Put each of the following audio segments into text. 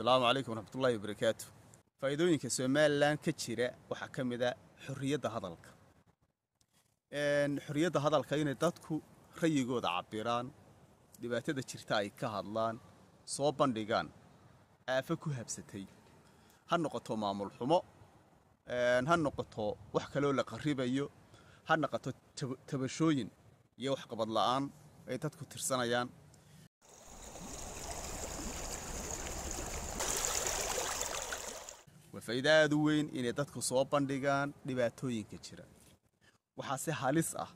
asalaamu calaykum waraxmatullahi wabarakaatu faa'iidooyinka somalilan ka jira waxaa ka mid a ah xorriyadda hadalka xorriyadda hadalka inay dadku rayigooda cabbiraan dhibaatada jirta ay ka hadlaan soo bandhigaan aafo ku habsatay ha noqoto maamul xumo ha noqoto wax kaloo la qaribayo ha noqoto tabashooyin iyo waxqabad la'aan ay dadku tirsanayaan waa faa'iido aada u weyn inay dadku soo bandhigaan dhibaatooyinka jira waxaa si halis ah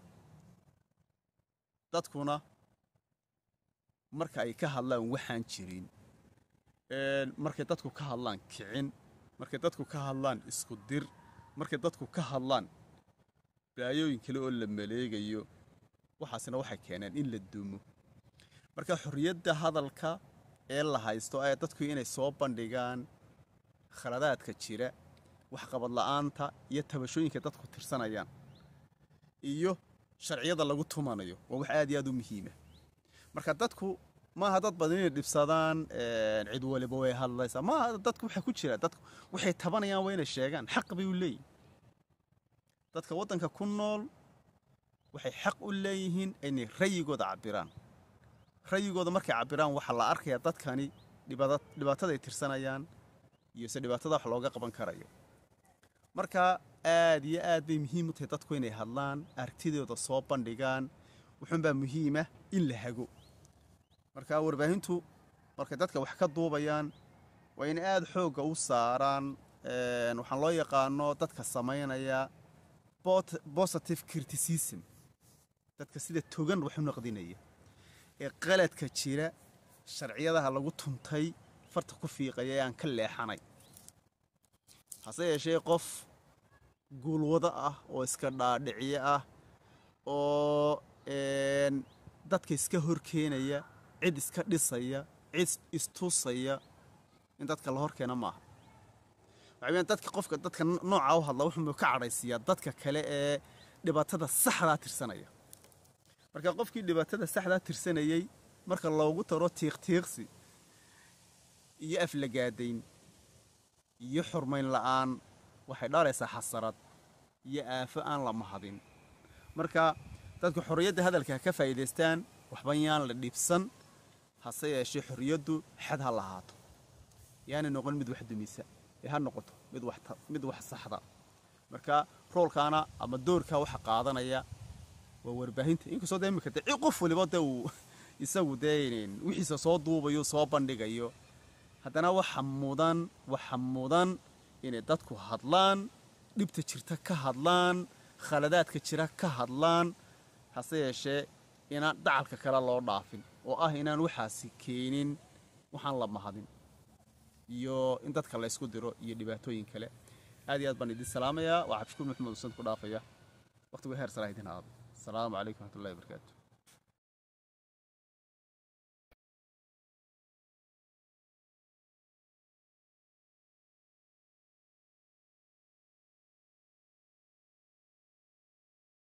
dadkuna marka ay ka hadlaan waxaan jirin markay dadku ka hadlaan kicin markay dadku ka hadlaan isku dir markay dadku ka hadlaan baayooyin kale oo la maleegayo waxaasna waxay keeneen in la dumo marka xorriyadda hadalka ee la haysto ayaa dadku inay soo bandhigaan khaladaadka jira waxqabad la'aanta iyo tabashooyinka dadku tirsanayaan iyo sharciyada lagu tumanayo waa wax aad iyo aad u muhiima marka dadku maaha dad badan inay dhibsadaan cid waliba way hadlaysaa maaha dadku waxaa ku jira dadku waxay tabanayaan waa inay sheegaan xaq bay u leeyihin dadka waddanka ku nool waxay xaq u leeyihiin inay rayigooda cabiraan rayigooda markay cabiraan waxaa la arkaya dadkani dhibaatada ay tirsanayaan iyo se dhibaatada wax looga qaban karayo marka aad iyo aad bay muhiim u tahay dadku inay hadlaan aragtidooda soo bandhigaan wuxuunbaa muhiima ah in la hago marka warbaahintu markay dadka wax ka duubayaan waa inay aada xoogga u saaraan waxaan loo yaqaano dadka samaynaya positive criticism dadka sida togan wax u naqdinaya ee qaladka jira sharciyadaha lagu tuntay farta ku fiiqayay aan ka leexanay hase yeeshee qof guulwado ah oo iska dhaadhiciye ah oo dadka iska horkeenaya cid iska dhisaya cid istusaya in dadka la horkeena maaha waxaweyan dadka qofka dadka noocaa u hadla wuxuu ka cadhaysiiyaa dadka kale ee dhibaatada saxdaa ah tirsanaya marka qofkii dhibaatada saxdaa ah tirsanayey marka loogu taro tiiqtiiqsi iyo aflagaadayn iyo xurmayn la'aan waxay dhalaysaa xasarad iyo aafo aan la mahadin marka dadku xorriyadda hadalka ka faa'iidaystaan waxba la dhibsan hase yeeshee xorriyaddu xad ha lahaato yaana noqon mid wax dumisa ee ha noqoto mid wax saxda marka roolkaana ama doorkaa waxa qaadanaya waa warbaahinta inkastoo dee imika de qof waliba dee uu isagu dee wixiisa soo duubayo soo bandhigayo haddana waxa mudan waxa mudan inay dadku hadlaan dhibta jirta ka hadlaan khaladaadka jira ka hadlaan hase yeeshee inaan dacalka kale loo dhaafin oo ah inaan waxaasi keenin waxaan la mahadin iyo in dadka la ysku diro iyo dhibaatooyin kale aad iyo aad baan idin salaamayaa waa cabdishukuur maxamed usan ku dhaafaya waqtigu heer salaah idin aado asalaamu calaykum waxmatullahi wabarakaatu